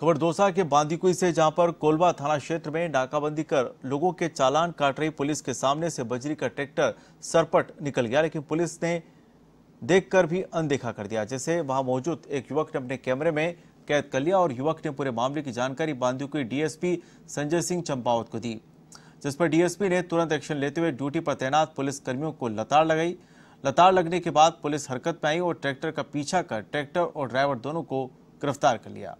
खबर दोसा के बांदीकुई से जहां पर कोलवा थाना क्षेत्र में नाकाबंदी कर लोगों के चालान काट रही पुलिस के सामने से बजरी का ट्रैक्टर सरपट निकल गया लेकिन पुलिस ने देखकर भी अनदेखा कर दिया जैसे वहां मौजूद एक युवक ने अपने कैमरे में कैद कर लिया और युवक ने पूरे मामले की जानकारी बांदीकुई डीएसपी संजय सिंह चंपावत को दी जिस पर डीएसपी ने तुरंत एक्शन लेते हुए ड्यूटी पर तैनात पुलिस कर्मियों को लताड़ लगाई लताड़ लगने के बाद पुलिस हरकत में आई और ट्रैक्टर का पीछा कर ट्रैक्टर और ड्राइवर दोनों को गिरफ्तार कर लिया